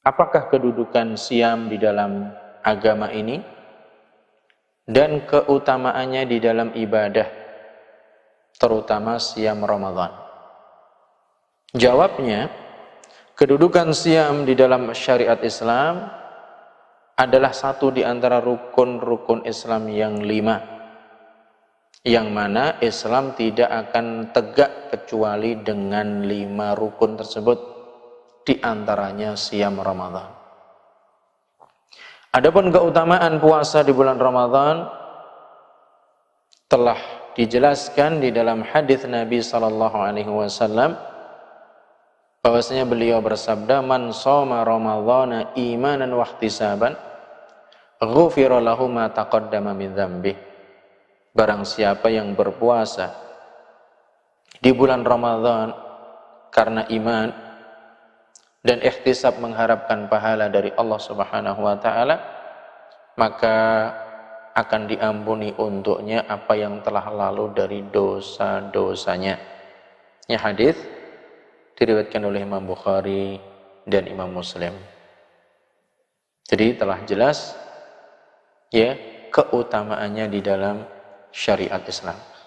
Apakah kedudukan siam di dalam agama ini dan keutamaannya di dalam ibadah terutama siam Ramadan? Jawabnya, kedudukan siam di dalam syariat Islam adalah satu di antara rukun-rukun Islam yang lima yang mana Islam tidak akan tegak kecuali dengan lima rukun tersebut di antaranya siam Ramadan. Adapun keutamaan puasa di bulan Ramadan telah dijelaskan di dalam hadis Nabi sallallahu alaihi wasallam bahwasanya beliau bersabda man shoma ramadhana imanan wa ihtisaban ghufira lahu ma taqaddama min barang siapa yang berpuasa di bulan Ramadan karena iman dan ikhtisab mengharapkan pahala dari Allah Subhanahu wa taala maka akan diampuni untuknya apa yang telah lalu dari dosa-dosanya. Ini hadis diriwayatkan oleh Imam Bukhari dan Imam Muslim. Jadi telah jelas ya keutamaannya di dalam syariat Islam.